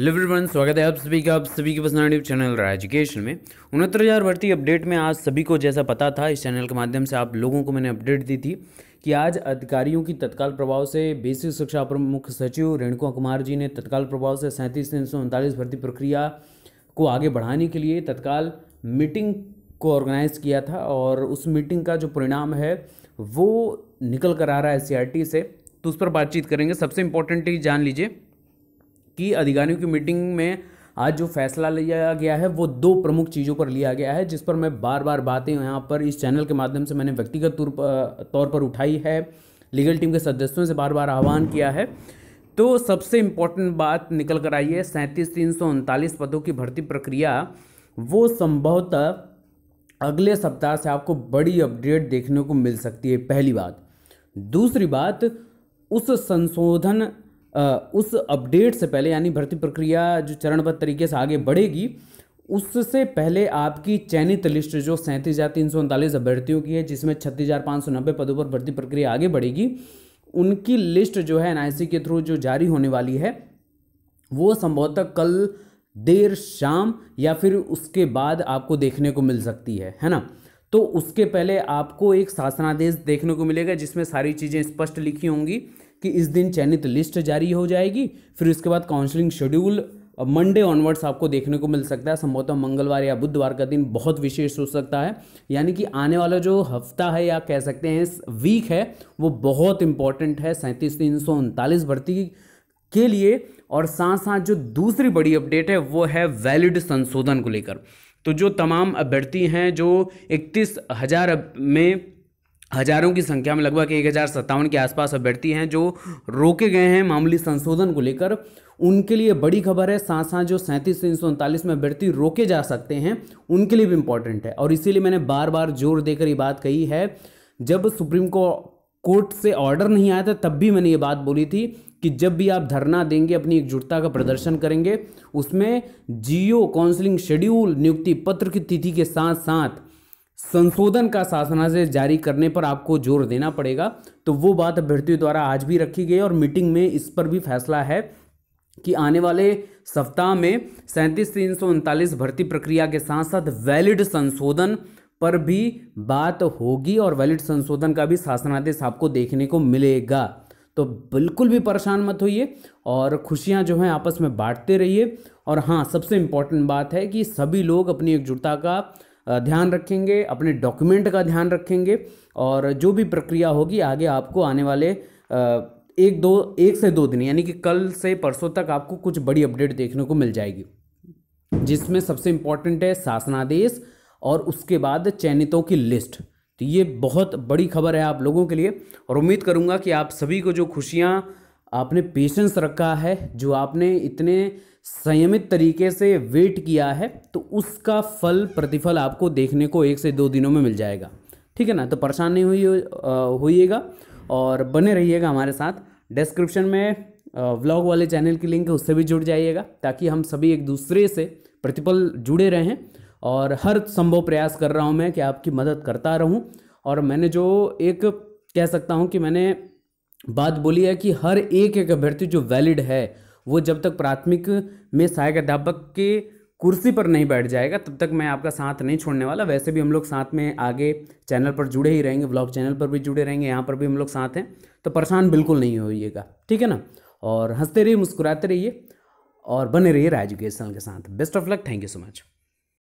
लिवरवन स्वागत है आप सभी का आप सभी के पसंद यूट्यूब चैनल रहा एजुकेशन में उनहत्तर हज़ार भर्ती अपडेट में आज सभी को जैसा पता था इस चैनल के माध्यम से आप लोगों को मैंने अपडेट दी थी कि आज अधिकारियों की तत्काल प्रभाव से बेसिक शिक्षा प्रमुख सचिव रेणुका कुमार जी ने तत्काल प्रभाव से सैंतीस तीन सौ उनतालीस भर्ती प्रक्रिया को आगे बढ़ाने के लिए तत्काल मीटिंग को ऑर्गेनाइज़ किया था और उस मीटिंग का जो परिणाम है वो निकल कर आ रहा है एस से तो उस पर बातचीत करेंगे सबसे इम्पोर्टेंट जान लीजिए की अधिकारियों की मीटिंग में आज जो फैसला लिया गया है वो दो प्रमुख चीज़ों पर लिया गया है जिस पर मैं बार बार बातें यहाँ पर इस चैनल के माध्यम से मैंने व्यक्तिगत तौर पर उठाई है लीगल टीम के सदस्यों से बार बार आह्वान किया है तो सबसे इम्पोर्टेंट बात निकल कर आई है सैंतीस तीन सौ उनतालीस पदों की भर्ती प्रक्रिया वो संभवतः अगले सप्ताह से आपको बड़ी अपडेट देखने को मिल सकती है पहली बात दूसरी बात उस संशोधन उस अपडेट से पहले यानी भर्ती प्रक्रिया जो चरणबद्ध तरीके से आगे बढ़ेगी उससे पहले आपकी चयनित लिस्ट जो सैंतीस हज़ार तीन सौ उनतालीस अभ्यर्थियों की है जिसमें छत्तीस हज़ार पाँच सौ नब्बे पदों पर भर्ती प्रक्रिया आगे बढ़ेगी उनकी लिस्ट जो है एनआईसी के थ्रू जो जारी होने वाली है वो संभवतः कल देर शाम या फिर उसके बाद आपको देखने को मिल सकती है है ना तो उसके पहले आपको एक शासनादेश देखने को मिलेगा जिसमें सारी चीज़ें स्पष्ट लिखी होंगी कि इस दिन चयनित लिस्ट जारी हो जाएगी फिर उसके बाद काउंसलिंग शेड्यूल मंडे ऑनवर्ड्स आपको देखने को मिल सकता है संभवतः मंगलवार या बुधवार का दिन बहुत विशेष हो सकता है यानी कि आने वाला जो हफ्ता है या कह सकते हैं वीक है वो बहुत इंपॉर्टेंट है सैंतीस तीन सौ उनतालीस भर्ती के लिए और साथ साथ जो दूसरी बड़ी अपडेट है वो है वैलिड संशोधन को लेकर तो जो तमाम अभ्यर्थी हैं जो इकतीस हज़ार में हजारों की संख्या में लगभग एक हज़ार सत्तावन के आसपास अभ्यर्थी हैं जो रोके गए हैं मामूली संशोधन को लेकर उनके लिए बड़ी खबर है साथ साथ जो सैंतीस तीन सौ उनतालीस में अभ्यर्थी रोके जा सकते हैं उनके लिए भी इंपॉर्टेंट है और इसीलिए मैंने बार बार जोर देकर ये बात कही है जब सुप्रीम कोर्ट से ऑर्डर नहीं आया था तब भी मैंने ये बात बोली थी कि जब भी आप धरना देंगे अपनी एकजुटता का प्रदर्शन करेंगे उसमें जियो काउंसलिंग शेड्यूल नियुक्ति पत्र की तिथि के साथ साथ संशोधन का शासनादेश जारी करने पर आपको जोर देना पड़ेगा तो वो बात अभ्यर्थियों द्वारा आज भी रखी गई और मीटिंग में इस पर भी फैसला है कि आने वाले सप्ताह में सैंतीस तीन सौ उनतालीस भर्ती प्रक्रिया के साथ साथ वैलिड संशोधन पर भी बात होगी और वैलिड संशोधन का भी शासनादेश आपको देखने को मिलेगा तो बिल्कुल भी परेशान मत होइए और खुशियां जो हैं आपस में बांटते रहिए और हाँ सबसे इम्पॉर्टेंट बात है कि सभी लोग अपनी एकजुटता का ध्यान रखेंगे अपने डॉक्यूमेंट का ध्यान रखेंगे और जो भी प्रक्रिया होगी आगे आपको आने वाले एक दो एक से दो दिन यानी कि कल से परसों तक आपको कुछ बड़ी अपडेट देखने को मिल जाएगी जिसमें सबसे इम्पॉर्टेंट है शासनादेश और उसके बाद चयनितों की लिस्ट तो ये बहुत बड़ी खबर है आप लोगों के लिए और उम्मीद करूँगा कि आप सभी को जो खुशियाँ आपने पेशेंस रखा है जो आपने इतने संयमित तरीके से वेट किया है तो उसका फल प्रतिफल आपको देखने को एक से दो दिनों में मिल जाएगा ठीक है ना तो परेशान नहीं हुई होइएगा और बने रहिएगा हमारे साथ डिस्क्रिप्शन में व्लॉग वाले चैनल की लिंक है उससे भी जुड़ जाइएगा ताकि हम सभी एक दूसरे से प्रतिपल जुड़े रहें और हर संभव प्रयास कर रहा हूँ मैं कि आपकी मदद करता रहूँ और मैंने जो एक कह सकता हूँ कि मैंने बात बोली है कि हर एक एक अभ्यर्थी जो वैलिड है वो जब तक प्राथमिक में सहायक अध्यापक के कुर्सी पर नहीं बैठ जाएगा तब तक मैं आपका साथ नहीं छोड़ने वाला वैसे भी हम लोग साथ में आगे चैनल पर जुड़े ही रहेंगे ब्लॉग चैनल पर भी जुड़े रहेंगे यहाँ पर भी हम लोग साथ हैं तो परेशान बिल्कुल नहीं होइएगा ठीक है ना और हंसते रहिए मुस्कुराते रहिए और बने रहिए राजुकेशन के साथ best of luck thank you so much